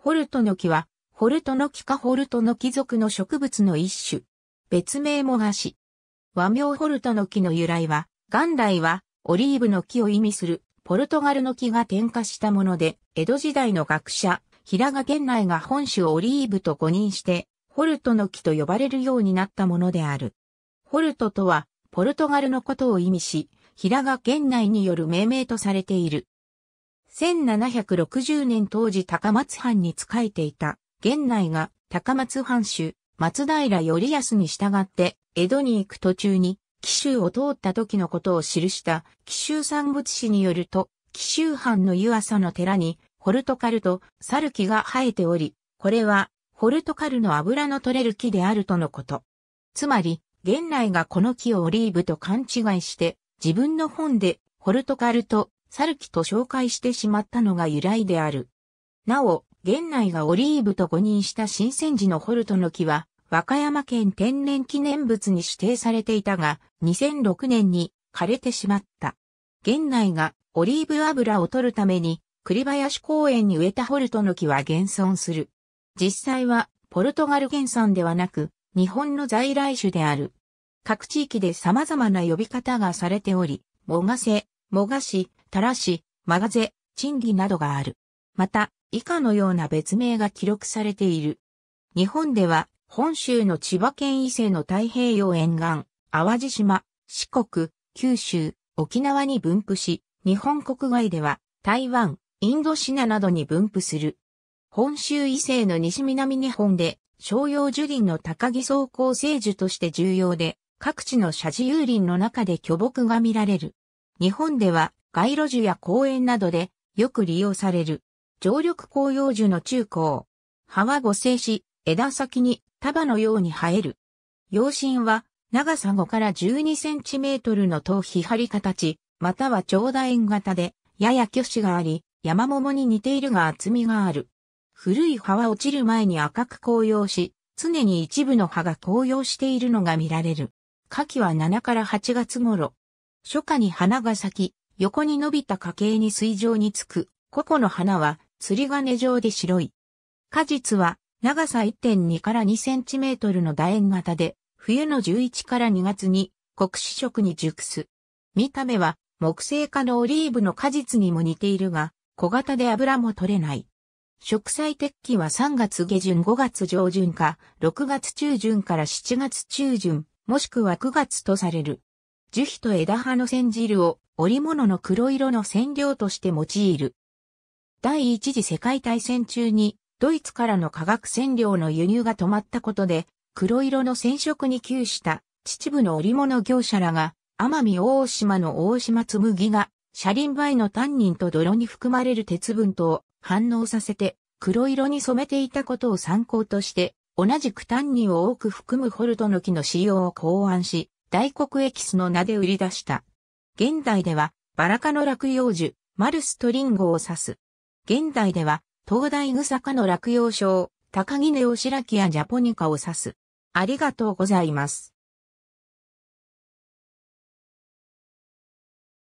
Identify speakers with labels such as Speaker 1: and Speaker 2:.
Speaker 1: ホルトの木は、ホルトの木かホルトの木族の植物の一種。別名も菓子。和名ホルトの木の由来は、元来はオリーブの木を意味するポルトガルの木が点火したもので、江戸時代の学者、平賀源内が本種をオリーブと誤認して、ホルトの木と呼ばれるようになったものである。ホルトとは、ポルトガルのことを意味し、平賀源内による命名とされている。1760年当時高松藩に仕えていた、源内が高松藩主、松平頼康に従って江戸に行く途中に、紀州を通った時のことを記した紀州産物史によると、紀州藩の湯浅の寺にホルトカルとサルキが生えており、これはホルトカルの油の取れる木であるとのこと。つまり、源内がこの木をオリーブと勘違いして、自分の本でホルトカルとサルキと紹介してしまったのが由来である。なお、現内がオリーブと誤認した新鮮時のホルトの木は、和歌山県天然記念物に指定されていたが、2006年に枯れてしまった。現内がオリーブ油を取るために、栗林公園に植えたホルトの木は現存する。実際は、ポルトガル原産ではなく、日本の在来種である。各地域で様々な呼び方がされており、もがせ、もがし、たらし、マガゼ、賃理などがある。また、以下のような別名が記録されている。日本では、本州の千葉県伊勢の太平洋沿岸、淡路島、四国、九州、沖縄に分布し、日本国外では、台湾、インドシナなどに分布する。本州伊勢の西南日本で、商用樹林の高木草高生樹として重要で、各地の社寺有林の中で巨木が見られる。日本では、街路樹や公園などでよく利用される。常緑紅葉樹の中高。葉は五星し、枝先に束のように生える。葉身は長さ5から12センチメートルの頭皮張り形、または長楕円型で、やや虚子があり、山桃に似ているが厚みがある。古い葉は落ちる前に赤く紅葉し、常に一部の葉が紅葉しているのが見られる。夏季は7から8月頃。初夏に花が咲き、横に伸びた花茎に水上につく、ココの花は、釣り金状で白い。果実は、長さ1.2から2センチメートルの楕円型で、冬の11から2月に、黒子色に熟す。見た目は、木製化のオリーブの果実にも似ているが、小型で油も取れない。植栽適期は3月下旬5月上旬か、6月中旬から7月中旬、もしくは9月とされる。樹皮と枝葉の染汁を織物の黒色の染料として用いる。第一次世界大戦中にドイツからの化学染料の輸入が止まったことで黒色の染色に窮した秩父の織物業者らが奄美大島の大島紬が車輪梅のタンニンと泥に含まれる鉄分とを反応させて黒色に染めていたことを参考として同じくタンニンを多く含むホルトの木の使用を考案し大黒エキスの名で売り出した。現代では、バラ科の落葉樹、マルスとリンゴを指す。現代では、東大草科の落葉症、高木ネオシラキやジャポニカを指す。ありがとうございます。